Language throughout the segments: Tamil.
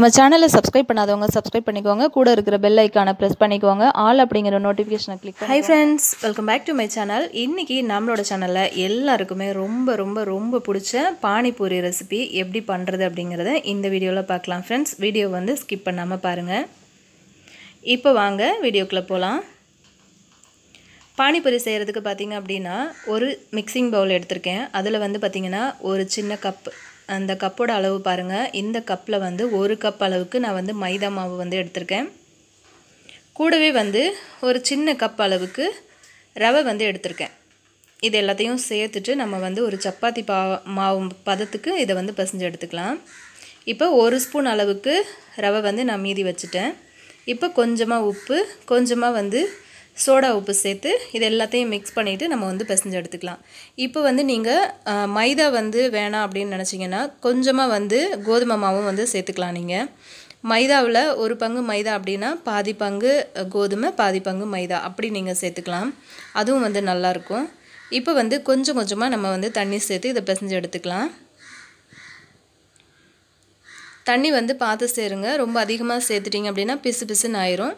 நம்ம சேனலை சப்ஸ்கிரைப் பண்ணாதவங்க சப்ஸ்கிரைப் பண்ணிக்கோங்க கூட இருக்கிற பெல் ஐக்கானை ப்ரெஸ் பண்ணிக்கோங்க ஆல் அப்படிங்கிற நோட்டிஃபிகேஷனை click hi friends welcome back to my channel இன்றைக்கி நம்மளோட சேனலில் எல்லாருக்குமே ரொம்ப ரொம்ப ரொம்ப பிடிச்ச பானிபூரி ரெசிபி எப்படி பண்ணுறது அப்படிங்கிறத இந்த வீடியோவில் பார்க்கலாம் ஃப்ரெண்ட்ஸ் வீடியோ வந்து ஸ்கிப் பண்ணாமல் பாருங்கள் இப்போ வாங்க வீடியோக்குள்ளே போகலாம் பானிபூரி செய்கிறதுக்கு பார்த்திங்க அப்படின்னா ஒரு மிக்சிங் பவுல் எடுத்திருக்கேன் அதில் வந்து பார்த்திங்கன்னா ஒரு சின்ன கப் அந்த கப்போட அளவு பாருங்கள் இந்த கப்பில் வந்து ஒரு கப் அளவுக்கு நான் வந்து மைதா மாவு வந்து எடுத்திருக்கேன் கூடவே வந்து ஒரு சின்ன கப் அளவுக்கு ரவை வந்து எடுத்திருக்கேன் இது எல்லாத்தையும் சேர்த்துட்டு நம்ம வந்து ஒரு சப்பாத்தி பா மாவு பதத்துக்கு இதை வந்து பசைஞ்சு எடுத்துக்கலாம் இப்போ ஒரு ஸ்பூன் அளவுக்கு ரவை வந்து நான் மீதி வச்சுட்டேன் இப்போ கொஞ்சமாக உப்பு கொஞ்சமாக வந்து சோடா உப்பு சேர்த்து இது எல்லாத்தையும் மிக்ஸ் பண்ணிவிட்டு நம்ம வந்து பிசைஞ்சு எடுத்துக்கலாம் இப்போ வந்து நீங்கள் மைதா வந்து வேணாம் அப்படின்னு நினச்சிங்கன்னா கொஞ்சமாக வந்து கோதுமை மாவும் வந்து சேர்த்துக்கலாம் நீங்கள் மைதாவில் ஒரு பங்கு மைதா அப்படின்னா பாதி பங்கு கோதுமை பாதி பங்கு மைதா அப்படி நீங்கள் சேர்த்துக்கலாம் அதுவும் வந்து நல்லாயிருக்கும் இப்போ வந்து கொஞ்சம் கொஞ்சமாக நம்ம வந்து தண்ணி சேர்த்து இதை பிசைஞ்சு எடுத்துக்கலாம் தண்ணி வந்து பார்த்து சேருங்க ரொம்ப அதிகமாக சேர்த்துட்டிங்க அப்படின்னா பிசு பிசுன்னு ஆயிரும்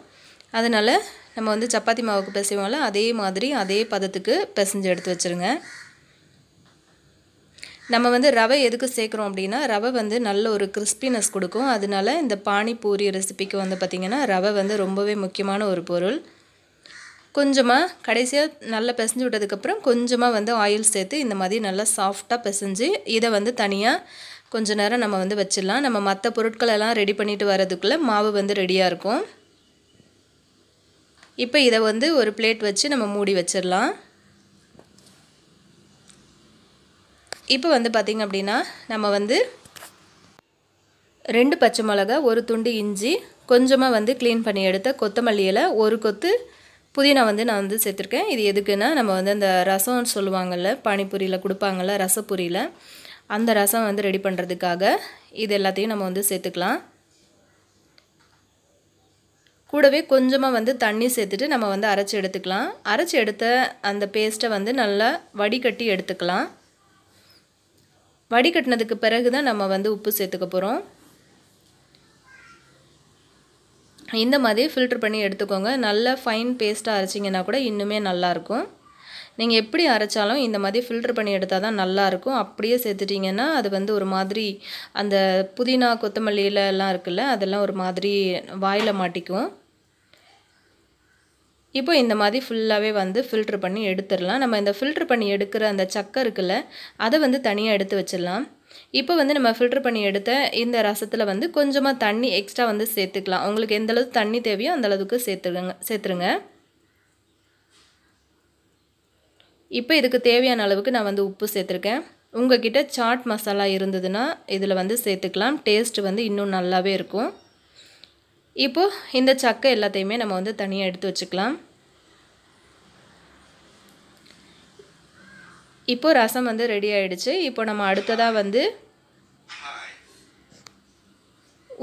அதனால் நம்ம வந்து சப்பாத்தி மாவுக்கு பிசைவோம்ல அதே மாதிரி அதே பதத்துக்கு பிசைஞ்சு எடுத்து வச்சுருங்க நம்ம வந்து ரவை எதுக்கு சேர்க்குறோம் அப்படின்னா ரவை வந்து நல்ல ஒரு கிறிஸ்பினஸ் கொடுக்கும் அதனால இந்த பானிபூரி ரெசிபிக்கு வந்து பார்த்திங்கன்னா ரவை வந்து ரொம்பவே முக்கியமான ஒரு பொருள் கொஞ்சமாக கடைசியாக நல்லா பிசைஞ்சு விட்டதுக்கப்புறம் கொஞ்சமாக வந்து ஆயில் சேர்த்து இந்த மாதிரி நல்லா சாஃப்டாக பிசைஞ்சு இதை வந்து தனியாக கொஞ்ச நேரம் நம்ம வந்து வச்சிடலாம் நம்ம மற்ற பொருட்களெல்லாம் ரெடி பண்ணிட்டு வரதுக்குள்ளே மாவு வந்து ரெடியாக இருக்கும் இப்போ இதை வந்து ஒரு பிளேட் வச்சு நம்ம மூடி வச்சிடலாம் இப்போ வந்து பார்த்திங்க அப்படின்னா நம்ம வந்து ரெண்டு பச்சை மிளகா ஒரு துண்டு இஞ்சி கொஞ்சமாக வந்து க்ளீன் பண்ணி எடுத்த கொத்தமல்லியில் ஒரு கொத்து புதினா வந்து நான் வந்து சேர்த்துருக்கேன் இது எதுக்குன்னா நம்ம வந்து அந்த ரசம்னு சொல்லுவாங்கள்ல பானிபூரியில் கொடுப்பாங்கள்ல ரசப்பூரியில் அந்த ரசம் வந்து ரெடி பண்ணுறதுக்காக இது எல்லாத்தையும் நம்ம வந்து சேர்த்துக்கலாம் கூடவே கொஞ்சமாக வந்து தண்ணி சேர்த்துட்டு நம்ம வந்து அரைச்சி எடுத்துக்கலாம் அரைச்சி எடுத்த அந்த பேஸ்ட்டை வந்து நல்லா வடிகட்டி எடுத்துக்கலாம் வடிகட்டினதுக்கு பிறகு தான் நம்ம வந்து உப்பு சேர்த்துக்க போகிறோம் இந்த மாதிரி ஃபில்ட்ரு பண்ணி எடுத்துக்கோங்க நல்ல ஃபைன் பேஸ்ட்டாக அரைச்சிங்கன்னா கூட இன்னுமே நல்லாயிருக்கும் நீங்கள் எப்படி அரைச்சாலும் இந்த மாதிரி ஃபில்ட்ரு பண்ணி எடுத்தால் தான் நல்லாயிருக்கும் அப்படியே சேர்த்துட்டிங்கன்னா அது வந்து ஒரு மாதிரி அந்த புதினா கொத்தமல்லியில எல்லாம் இருக்குல்ல அதெல்லாம் ஒரு மாதிரி வாயில் மாட்டிக்கும் இப்போ இந்த மாதிரி ஃபுல்லாகவே வந்து ஃபில்ட்ரு பண்ணி எடுத்துடலாம் நம்ம இந்த ஃபில்ட்ரு பண்ணி எடுக்கிற அந்த சக்கை இருக்குல்ல அதை வந்து தனியாக எடுத்து வச்சிடலாம் இப்போ வந்து நம்ம ஃபில்ட்ரு பண்ணி எடுத்த இந்த ரசத்தில் வந்து கொஞ்சமாக தண்ணி எக்ஸ்ட்ரா வந்து சேர்த்துக்கலாம் உங்களுக்கு எந்தளவு தண்ணி தேவையோ அந்தளவுக்கு சேர்த்துருங்க சேர்த்துருங்க இப்போ இதுக்கு தேவையான அளவுக்கு நான் வந்து உப்பு சேர்த்துருக்கேன் கிட்டே சாட் மசாலா இருந்ததுன்னா இதில் வந்து சேர்த்துக்கலாம் டேஸ்ட்டு வந்து இன்னும் நல்லாவே இருக்கும் இப்போது இந்த சக்கை எல்லாத்தையுமே நம்ம வந்து தனியாக எடுத்து வச்சுக்கலாம் இப்போது ரசம் வந்து ரெடி ஆகிடுச்சு இப்போ நம்ம அடுத்ததாக வந்து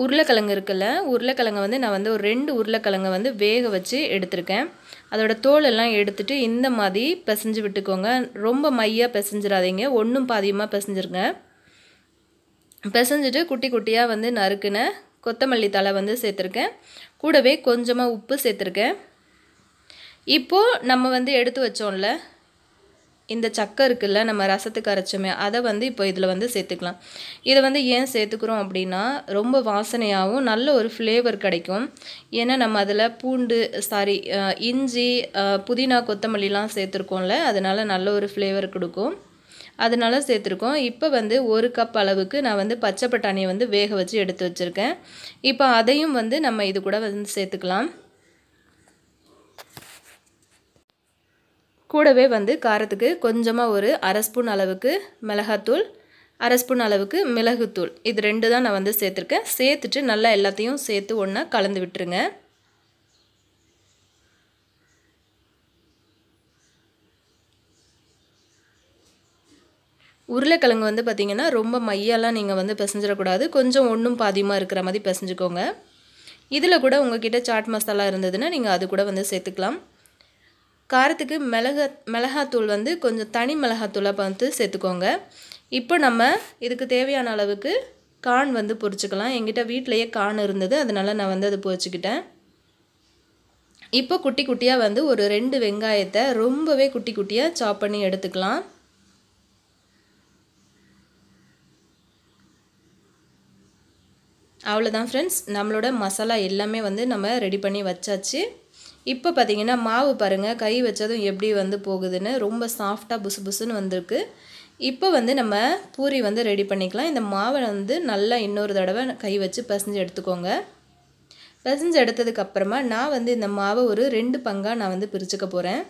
உருளைக்கிழங்கு இருக்குல்ல உருளைக்கிழங்கை வந்து நான் வந்து ஒரு ரெண்டு உருளைக்கிழங்கை வந்து வேக வச்சு எடுத்திருக்கேன் அதோட தோலெல்லாம் எடுத்துகிட்டு இந்த மாதிரி பிசைஞ்சு விட்டுக்கோங்க ரொம்ப மையாக பிசைஞ்சிடாதீங்க ஒன்றும் பாதியமாக பிசைஞ்சிருங்க பிசைஞ்சிட்டு குட்டி குட்டியாக வந்து நறுக்குன கொத்தமல்லி தலை வந்து சேர்த்துருக்கேன் கூடவே கொஞ்சமாக உப்பு சேர்த்துருக்கேன் இப்போது நம்ம வந்து எடுத்து வச்சோம்ல இந்த சக்கை இருக்குல்ல நம்ம ரசத்துக்கு அரைச்சோமே அதை வந்து இப்போ இதில் வந்து சேர்த்துக்கலாம் இதை வந்து ஏன் சேர்த்துக்கிறோம் அப்படின்னா ரொம்ப வாசனையாகவும் நல்ல ஒரு ஃப்ளேவர் கிடைக்கும் ஏன்னா நம்ம அதில் பூண்டு சாரி இஞ்சி புதினா கொத்தமல்லிலாம் சேர்த்துருக்கோம்ல அதனால் நல்ல ஒரு ஃப்ளேவர் கொடுக்கும் அதனால சேர்த்துருக்கோம் இப்போ வந்து ஒரு கப் அளவுக்கு நான் வந்து பச்சை பட்டாணியை வந்து வேக வச்சு எடுத்து வச்சுருக்கேன் இப்போ அதையும் வந்து நம்ம இது கூட வந்து சேர்த்துக்கலாம் கூடவே வந்து காரத்துக்கு கொஞ்சமாக ஒரு அரை ஸ்பூன் அளவுக்கு மிளகாத்தூள் அரை ஸ்பூன் அளவுக்கு மிளகுத்தூள் இது ரெண்டு தான் நான் வந்து சேர்த்துருக்கேன் சேர்த்துட்டு நல்லா எல்லாத்தையும் சேர்த்து ஒன்றா கலந்து விட்டுருங்க உருளைக்கிழங்கு வந்து பார்த்திங்கன்னா ரொம்ப மையெல்லாம் நீங்கள் வந்து பிசைஞ்சிடக்கூடாது கொஞ்சம் ஒன்றும் பாதியமாக இருக்கிற மாதிரி பிசைஞ்சிக்கோங்க இதில் கூட உங்ககிட்ட சாட் மசாலா இருந்ததுன்னா நீங்கள் அது கூட வந்து சேர்த்துக்கலாம் காரத்துக்கு மிளகா மிளகாத்தூள் வந்து கொஞ்சம் தனி மிளகாத்தூளாக பார்த்து சேர்த்துக்கோங்க இப்போ நம்ம இதுக்கு தேவையான அளவுக்கு கான் வந்து பொறிச்சிக்கலாம் எங்கிட்ட வீட்டிலையே கான் இருந்தது அதனால் நான் வந்து அதை பொரிச்சிக்கிட்டேன் இப்போ குட்டி குட்டியாக வந்து ஒரு ரெண்டு வெங்காயத்தை ரொம்பவே குட்டி குட்டியாக சாப் பண்ணி எடுத்துக்கலாம் அவ்வளோதான் ஃப்ரெண்ட்ஸ் நம்மளோட மசாலா எல்லாமே வந்து நம்ம ரெடி பண்ணி வச்சாச்சு இப்போ பார்த்திங்கன்னா மாவு பாருங்கள் கை வச்சதும் எப்படி வந்து போகுதுன்னு ரொம்ப சாஃப்டாக புசு புசுன்னு வந்திருக்கு இப்போ வந்து நம்ம பூரி வந்து ரெடி பண்ணிக்கலாம் இந்த மாவை வந்து நல்லா இன்னொரு தடவை கை வச்சு பசஞ்சு எடுத்துக்கோங்க பசஞ்சு எடுத்ததுக்கப்புறமா நான் வந்து இந்த மாவை ஒரு ரெண்டு பங்காக நான் வந்து பிரிச்சுக்க போகிறேன்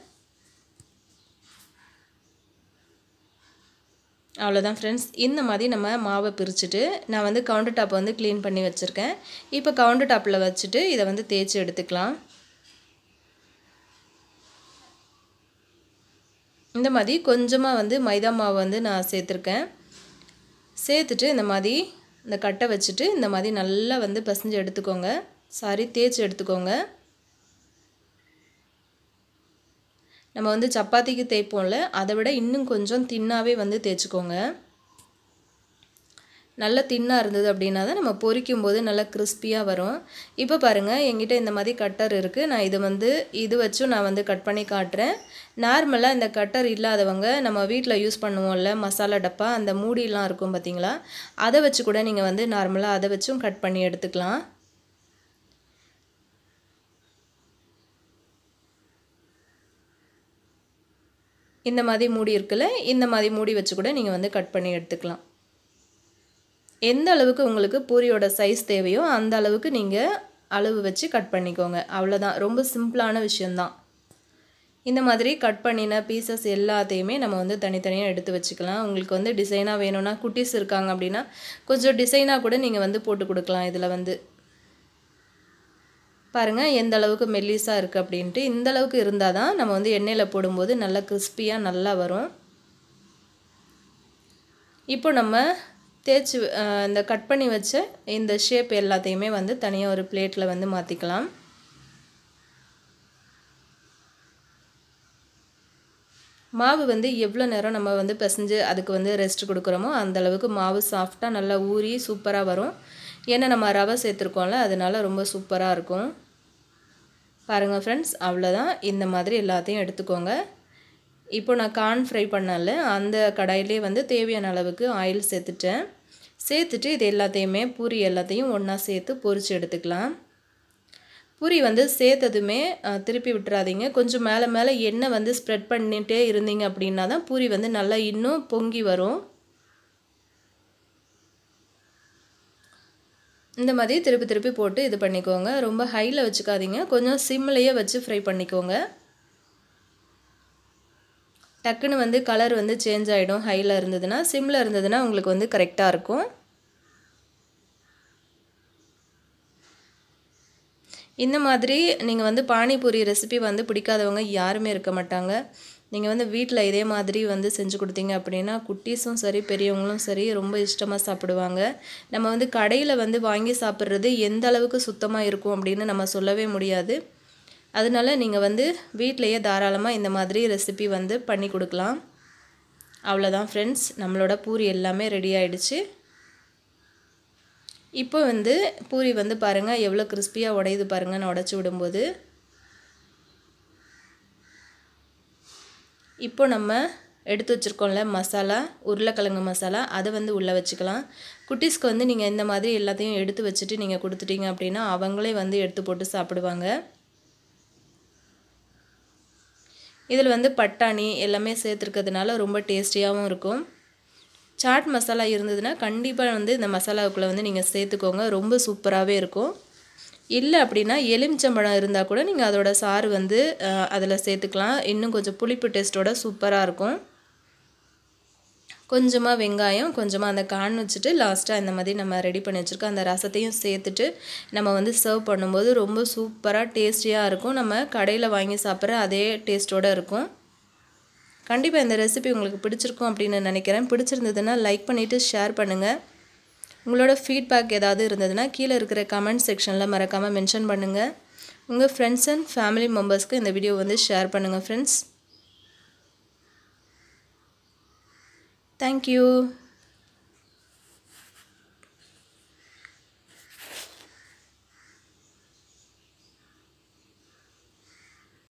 அவ்வளோதான் ஃப்ரெண்ட்ஸ் இந்த மாதிரி நம்ம மாவை பிரிச்சுட்டு நான் வந்து கவுண்டர் டாப்பை வந்து க்ளீன் பண்ணி வச்சுருக்கேன் இப்போ கவுண்டர் டாப்பில் வச்சுட்டு இதை வந்து தேய்ச்சி எடுத்துக்கலாம் இந்த மாதிரி கொஞ்சமாக வந்து மைதா மாவை வந்து நான் சேர்த்துருக்கேன் சேர்த்துட்டு இந்த மாதிரி இந்த கட்டை வச்சுட்டு இந்த மாதிரி நல்லா வந்து பசஞ்சு எடுத்துக்கோங்க சாரி தேய்ச்சி எடுத்துக்கோங்க நம்ம வந்து சப்பாத்திக்கு தேய்ப்போம்ல அதை விட இன்னும் கொஞ்சம் தின்னாவே வந்து தேய்ச்சிக்கோங்க நல்லா தின்னாக இருந்தது அப்படின்னா தான் நம்ம பொரிக்கும் போது நல்லா கிறிஸ்பியாக வரும் இப்போ பாருங்கள் எங்கிட்ட இந்த மாதிரி கட்டர் இருக்குது நான் இது வந்து இது வச்சும் நான் வந்து கட் பண்ணி காட்டுறேன் நார்மலாக இந்த கட்டர் இல்லாதவங்க நம்ம வீட்டில் யூஸ் பண்ணுவோம்ல மசாலா டப்பா அந்த மூடிலாம் இருக்கும் பார்த்தீங்களா அதை வச்சு கூட நீங்கள் வந்து நார்மலாக அதை வச்சும் கட் பண்ணி எடுத்துக்கலாம் இந்த மாதிரி மூடி இருக்குல்ல இந்த மாதிரி மூடி வச்சு கூட நீங்கள் வந்து கட் பண்ணி எடுத்துக்கலாம் எந்த அளவுக்கு உங்களுக்கு பூரியோட சைஸ் தேவையோ அந்த அளவுக்கு நீங்கள் அளவு வச்சு கட் பண்ணிக்கோங்க அவ்வளோதான் ரொம்ப சிம்பிளான விஷயந்தான் இந்த மாதிரி கட் பண்ணின பீசஸ் எல்லாத்தையுமே நம்ம வந்து தனித்தனியாக எடுத்து வச்சுக்கலாம் உங்களுக்கு வந்து டிசைனாக வேணும்னா குட்டீஸ் இருக்காங்க அப்படின்னா கொஞ்சம் டிசைனாக கூட நீங்கள் வந்து போட்டு கொடுக்கலாம் இதில் வந்து பாருங்கள் எந்த அளவுக்கு மெல்லிஸாக இருக்குது அப்படின்ட்டு இந்த அளவுக்கு இருந்தால் தான் நம்ம வந்து எண்ணெயில் போடும்போது நல்லா கிறிஸ்பியாக நல்லா வரும் இப்போ நம்ம தேய்ச்சி இந்த கட் பண்ணி வச்ச இந்த ஷேப் எல்லாத்தையுமே வந்து தனியாக ஒரு பிளேட்டில் வந்து மாற்றிக்கலாம் மாவு வந்து எவ்வளோ நேரம் நம்ம வந்து பிசைஞ்சு அதுக்கு வந்து ரெஸ்ட் கொடுக்குறோமோ அந்தளவுக்கு மாவு சாஃப்டாக நல்லா ஊறி சூப்பராக வரும் ஏன்னா நம்ம ரவை சேர்த்துருக்கோம்ல அதனால் ரொம்ப சூப்பராக இருக்கும் பாருங்கள் ஃப்ரெண்ட்ஸ் அவ்வளோதான் இந்த மாதிரி எல்லாத்தையும் எடுத்துக்கோங்க இப்போ நான் கார்ன் ஃப்ரை பண்ணல அந்த கடாயிலே வந்து தேவையான அளவுக்கு ஆயில் சேர்த்துட்டேன் சேர்த்துட்டு இது எல்லாத்தையுமே பூரி எல்லாத்தையும் ஒன்றா சேர்த்து பொரித்து எடுத்துக்கலாம் பூரி வந்து சேர்த்ததுமே திருப்பி விட்டுறாதீங்க கொஞ்சம் மேலே மேலே எண்ணெய் வந்து ஸ்ப்ரெட் பண்ணிகிட்டே இருந்தீங்க அப்படின்னா தான் பூரி வந்து நல்லா இன்னும் பொங்கி வரும் இந்த மாதிரி திருப்பி திருப்பி போட்டு இது பண்ணிக்கோங்க ரொம்ப ஹையில் வச்சுக்காதீங்க கொஞ்சம் சிம்லேயே வச்சு ஃப்ரை பண்ணிக்கோங்க டக்குன்னு வந்து கலர் வந்து சேஞ்ச் ஆகிடும் ஹையில் இருந்ததுன்னா சிம்மில் இருந்ததுன்னா உங்களுக்கு வந்து கரெக்டாக இருக்கும் இந்த மாதிரி நீங்கள் வந்து பானிபூரி ரெசிபி வந்து பிடிக்காதவங்க யாருமே இருக்க மாட்டாங்க நீங்கள் வந்து வீட்டில் இதே மாதிரி வந்து செஞ்சு கொடுத்தீங்க அப்படின்னா குட்டீஸும் சரி பெரியவங்களும் சரி ரொம்ப இஷ்டமாக சாப்பிடுவாங்க நம்ம வந்து கடையில் வந்து வாங்கி சாப்பிட்றது எந்த அளவுக்கு சுத்தமாக இருக்கும் அப்படின்னு நம்ம சொல்லவே முடியாது அதனால் நீங்கள் வந்து வீட்டிலையே தாராளமாக இந்த மாதிரி ரெசிபி வந்து பண்ணி கொடுக்கலாம் அவ்வளோதான் ஃப்ரெண்ட்ஸ் நம்மளோட பூரி எல்லாமே ரெடி ஆகிடுச்சு இப்போ வந்து பூரி வந்து பாருங்கள் எவ்வளோ கிறிஸ்பியாக உடையுது பாருங்கள் நான் உடச்சி விடும்போது இப்போ நம்ம எடுத்து வச்சுருக்கோம்ல மசாலா உருளைக்கிழங்கு மசாலா அதை வந்து உள்ளே வச்சுக்கலாம் குட்டீஸ்க்கு வந்து நீங்கள் இந்த மாதிரி எல்லாத்தையும் எடுத்து வச்சுட்டு நீங்கள் கொடுத்துட்டீங்க அப்படின்னா அவங்களே வந்து எடுத்து போட்டு சாப்பிடுவாங்க இதில் வந்து பட்டாணி எல்லாமே சேர்த்துருக்கிறதுனால ரொம்ப டேஸ்டியாகவும் இருக்கும் சாட் மசாலா இருந்ததுன்னா கண்டிப்பாக வந்து இந்த மசாலாவுக்குள்ளே வந்து நீங்கள் சேர்த்துக்கோங்க ரொம்ப சூப்பராகவே இருக்கும் இல்லை அப்படின்னா எலுமிச்சம்பழம் இருந்தால் கூட நீங்கள் அதோட சாறு வந்து அதில் சேர்த்துக்கலாம் இன்னும் கொஞ்சம் புளிப்பு டேஸ்ட்டோட சூப்பராக இருக்கும் கொஞ்சமாக வெங்காயம் கொஞ்சமாக அந்த கான் வச்சுட்டு லாஸ்ட்டாக இந்த மாதிரி நம்ம ரெடி பண்ணி வச்சுருக்கோம் அந்த ரசத்தையும் சேர்த்துட்டு நம்ம வந்து சர்வ் பண்ணும்போது ரொம்ப சூப்பராக டேஸ்டியாக இருக்கும் நம்ம கடையில் வாங்கி சாப்பிட்ற அதே டேஸ்ட்டோடு இருக்கும் கண்டிப்பாக இந்த ரெசிபி உங்களுக்கு பிடிச்சிருக்கும் அப்படின்னு நினைக்கிறேன் பிடிச்சிருந்ததுன்னா லைக் பண்ணிவிட்டு ஷேர் பண்ணுங்கள் உங்களோட ஃபீட்பேக் ஏதாவது இருந்ததுன்னா கீழே இருக்கிற கமெண்ட் செக்ஷனில் மறக்காமல் மென்ஷன் பண்ணுங்கள் உங்கள் ஃப்ரெண்ட்ஸ் அண்ட் ஃபேமிலி மெம்பர்ஸ்க்கு இந்த வீடியோ வந்து ஷேர் பண்ணுங்கள் ஃப்ரெண்ட்ஸ் தேங்க்யூ